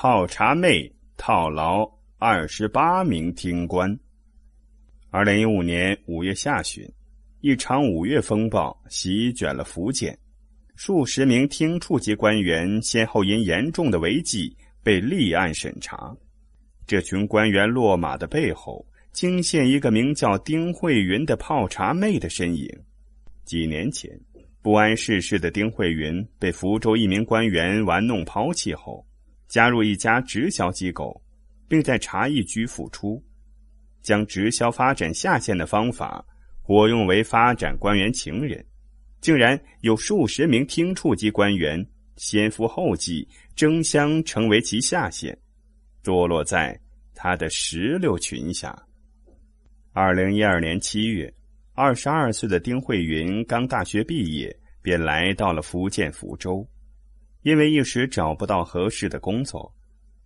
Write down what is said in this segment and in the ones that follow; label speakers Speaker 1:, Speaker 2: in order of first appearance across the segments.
Speaker 1: 泡茶妹套牢二十八名厅官。二零一五年五月下旬，一场五月风暴席卷了福建，数十名厅处级官员先后因严重的违纪被立案审查。这群官员落马的背后，惊现一个名叫丁慧云的泡茶妹的身影。几年前，不谙世事的丁慧云被福州一名官员玩弄抛弃后。加入一家直销机构，并在茶艺局复出，将直销发展下线的方法活用为发展官员情人，竟然有数十名厅处级官员先夫后继，争相成为其下线，堕落在他的石榴裙下。二零一二年七月，二十二岁的丁慧云刚大学毕业，便来到了福建福州。因为一时找不到合适的工作，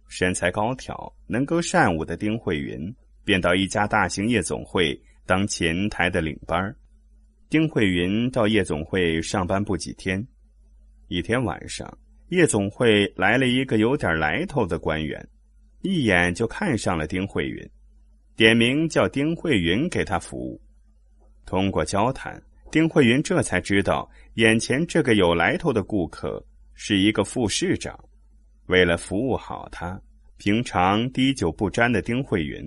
Speaker 1: 身材高挑、能歌善舞的丁慧云便到一家大型夜总会当前台的领班丁慧云到夜总会上班不几天，一天晚上，夜总会来了一个有点来头的官员，一眼就看上了丁慧云，点名叫丁慧云给他服务。通过交谈，丁慧云这才知道眼前这个有来头的顾客。是一个副市长，为了服务好他，平常滴酒不沾的丁慧云，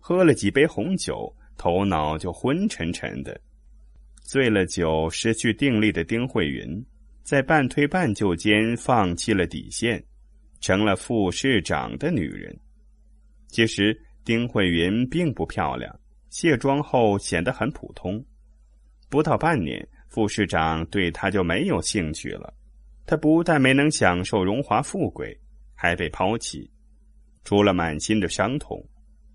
Speaker 1: 喝了几杯红酒，头脑就昏沉沉的。醉了酒、失去定力的丁慧云，在半推半就间放弃了底线，成了副市长的女人。其实丁慧云并不漂亮，卸妆后显得很普通。不到半年，副市长对她就没有兴趣了。他不但没能享受荣华富贵，还被抛弃。除了满心的伤痛，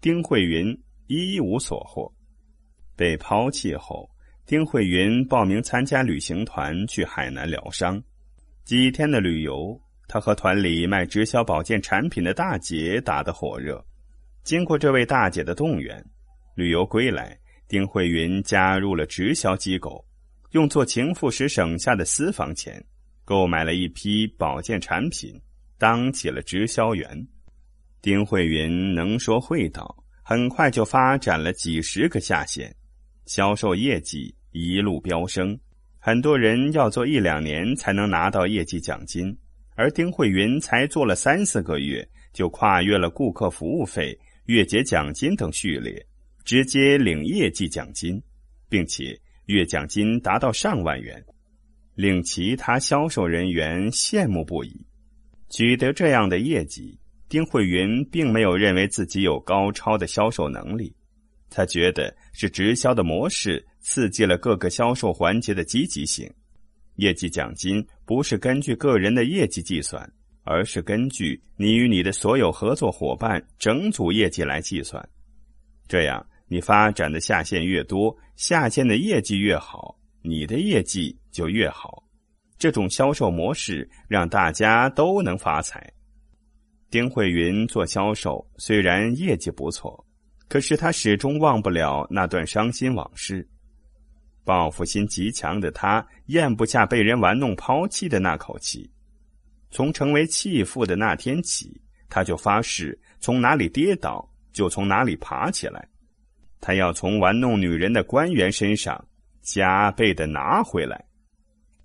Speaker 1: 丁慧云一无所获。被抛弃后，丁慧云报名参加旅行团去海南疗伤。几天的旅游，他和团里卖直销保健产品的大姐打得火热。经过这位大姐的动员，旅游归来，丁慧云加入了直销机构，用做情妇时省下的私房钱。购买了一批保健产品，当起了直销员。丁慧云能说会道，很快就发展了几十个下线，销售业绩一路飙升。很多人要做一两年才能拿到业绩奖金，而丁慧云才做了三四个月，就跨越了顾客服务费、月结奖金等序列，直接领业绩奖金，并且月奖金达到上万元。令其他销售人员羡慕不已。取得这样的业绩，丁慧云并没有认为自己有高超的销售能力，他觉得是直销的模式刺激了各个销售环节的积极性。业绩奖金不是根据个人的业绩计算，而是根据你与你的所有合作伙伴整组业绩来计算。这样，你发展的下线越多，下线的业绩越好。你的业绩就越好，这种销售模式让大家都能发财。丁慧云做销售虽然业绩不错，可是她始终忘不了那段伤心往事。报复心极强的她，咽不下被人玩弄抛弃的那口气。从成为弃妇的那天起，她就发誓：从哪里跌倒，就从哪里爬起来。她要从玩弄女人的官员身上。加倍的拿回来，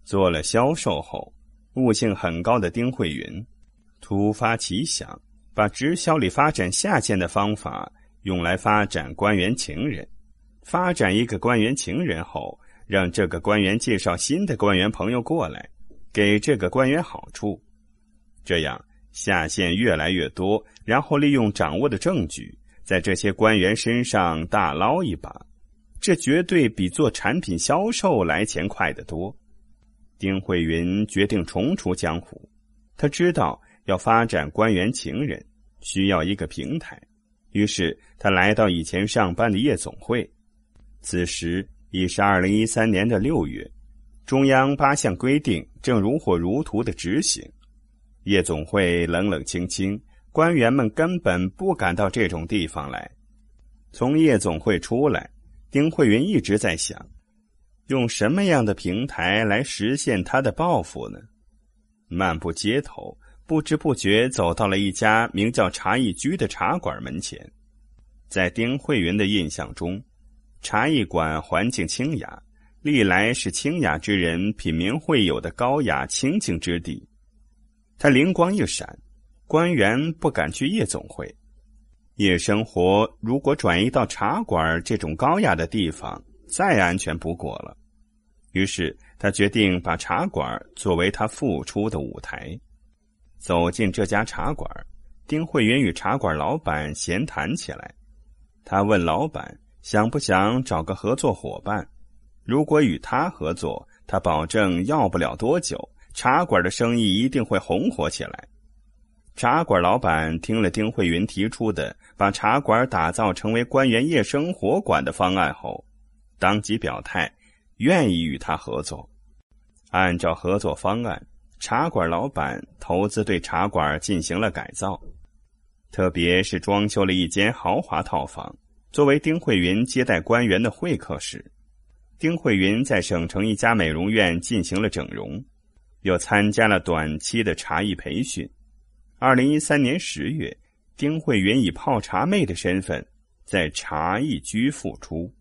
Speaker 1: 做了销售后，悟性很高的丁慧云突发奇想，把直销里发展下线的方法用来发展官员情人。发展一个官员情人后，让这个官员介绍新的官员朋友过来，给这个官员好处，这样下线越来越多，然后利用掌握的证据，在这些官员身上大捞一把。这绝对比做产品销售来钱快得多。丁慧云决定重出江湖。他知道要发展官员情人，需要一个平台，于是他来到以前上班的夜总会。此时已是二零一三年的六月，中央八项规定正如火如荼的执行，夜总会冷冷清清，官员们根本不敢到这种地方来。从夜总会出来。丁慧云一直在想，用什么样的平台来实现他的抱负呢？漫步街头，不知不觉走到了一家名叫“茶艺居”的茶馆门前。在丁慧云的印象中，茶艺馆环境清雅，历来是清雅之人品茗会友的高雅清净之地。他灵光一闪，官员不敢去夜总会。夜生活如果转移到茶馆这种高雅的地方，再安全不过了。于是他决定把茶馆作为他复出的舞台。走进这家茶馆，丁慧云与茶馆老板闲谈起来。他问老板想不想找个合作伙伴？如果与他合作，他保证要不了多久，茶馆的生意一定会红火起来。茶馆老板听了丁慧云提出的把茶馆打造成为官员夜生活馆的方案后，当即表态愿意与他合作。按照合作方案，茶馆老板投资对茶馆进行了改造，特别是装修了一间豪华套房，作为丁慧云接待官员的会客室。丁慧云在省城一家美容院进行了整容，又参加了短期的茶艺培训。二零一三年十月，丁慧云以泡茶妹的身份在茶艺居复出。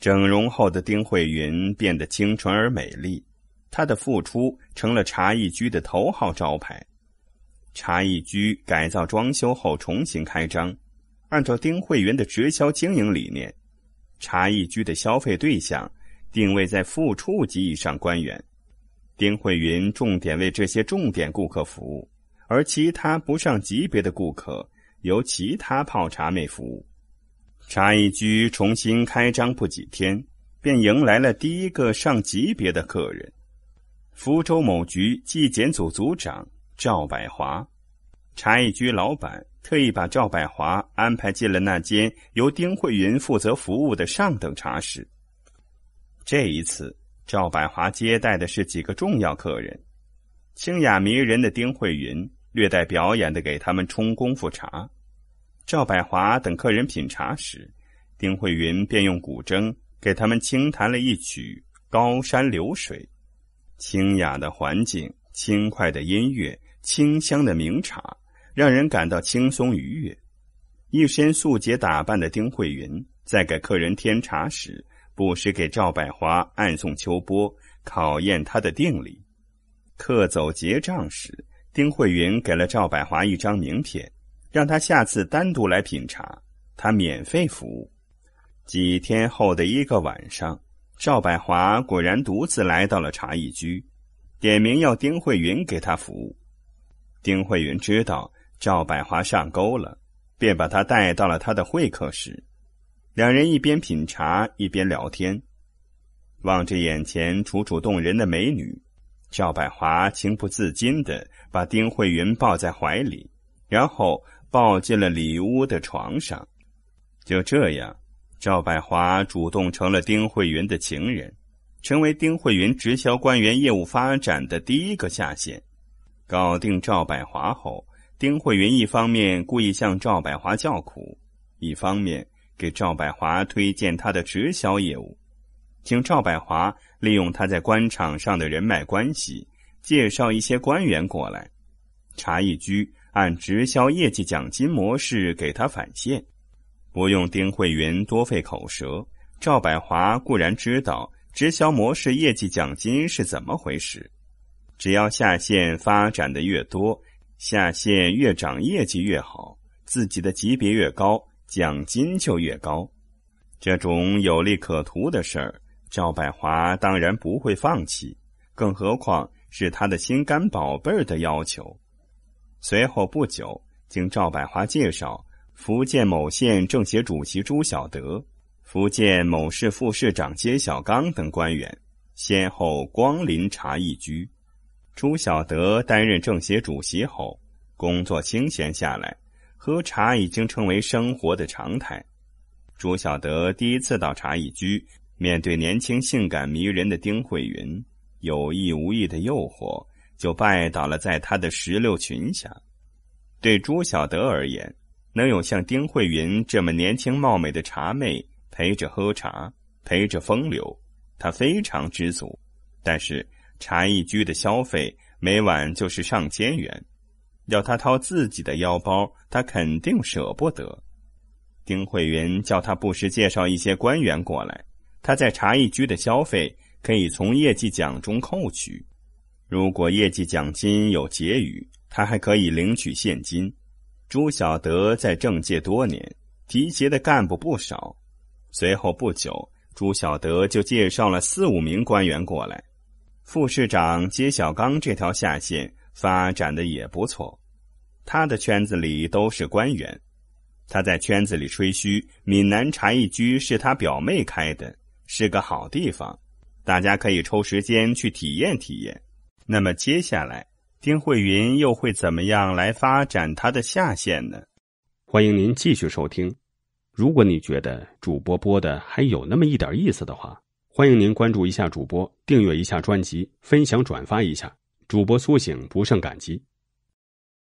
Speaker 1: 整容后的丁慧云变得清纯而美丽，她的复出成了茶艺居的头号招牌。茶艺居改造装修后重新开张，按照丁慧云的直销经营理念，茶艺居的消费对象定位在副处级以上官员。丁慧云重点为这些重点顾客服务。而其他不上级别的顾客由其他泡茶妹服务。茶艺居重新开张不几天，便迎来了第一个上级别的客人——福州某局纪检组组长赵百华。茶艺居老板特意把赵百华安排进了那间由丁慧云负责服务的上等茶室。这一次，赵百华接待的是几个重要客人。清雅迷人的丁慧云略带表演的给他们冲功夫茶，赵百华等客人品茶时，丁慧云便用古筝给他们轻弹了一曲《高山流水》。清雅的环境，轻快的音乐，清香的名茶，让人感到轻松愉悦。一身素洁打扮的丁慧云在给客人添茶时，不时给赵百华暗送秋波，考验他的定力。客走结账时，丁慧云给了赵百华一张名片，让他下次单独来品茶，他免费服务。几天后的一个晚上，赵百华果然独自来到了茶艺居，点名要丁慧云给他服务。丁慧云知道赵百华上钩了，便把他带到了他的会客室，两人一边品茶一边聊天，望着眼前楚楚动人的美女。赵百华情不自禁的把丁慧云抱在怀里，然后抱进了里屋的床上。就这样，赵百华主动成了丁慧云的情人，成为丁慧云直销官员业务发展的第一个下线。搞定赵百华后，丁慧云一方面故意向赵百华叫苦，一方面给赵百华推荐他的直销业务。请赵百华利用他在官场上的人脉关系，介绍一些官员过来。茶艺居按直销业绩奖金模式给他返现，不用丁慧云多费口舌。赵百华固然知道直销模式业绩奖金是怎么回事，只要下线发展的越多，下线越涨业绩越好，自己的级别越高，奖金就越高。这种有利可图的事儿。赵百华当然不会放弃，更何况是他的心肝宝贝儿的要求。随后不久，经赵百华介绍，福建某县政协主席朱小德、福建某市副市长揭小刚等官员先后光临茶艺居。朱小德担任政协主席后，工作清闲下来，喝茶已经成为生活的常态。朱小德第一次到茶艺居。面对年轻、性感、迷人的丁慧云，有意无意的诱惑，就拜倒了在她的石榴裙下。对朱小德而言，能有像丁慧云这么年轻貌美的茶妹陪着喝茶、陪着风流，他非常知足。但是茶艺居的消费每晚就是上千元，要他掏自己的腰包，他肯定舍不得。丁慧云叫他不时介绍一些官员过来。他在茶艺居的消费可以从业绩奖中扣取，如果业绩奖金有结余，他还可以领取现金。朱小德在政界多年，提携的干部不少。随后不久，朱小德就介绍了四五名官员过来。副市长接小刚这条下线发展的也不错，他的圈子里都是官员。他在圈子里吹嘘，闽南茶艺居是他表妹开的。是个好地方，大家可以抽时间去体验体验。那么接下来，丁慧云又会怎么样来发展他的下线呢？欢迎您继续收听。如果你觉得主播播的还有那么一点意思的话，欢迎您关注一下主播，订阅一下专辑，分享转发一下，主播苏醒不胜感激。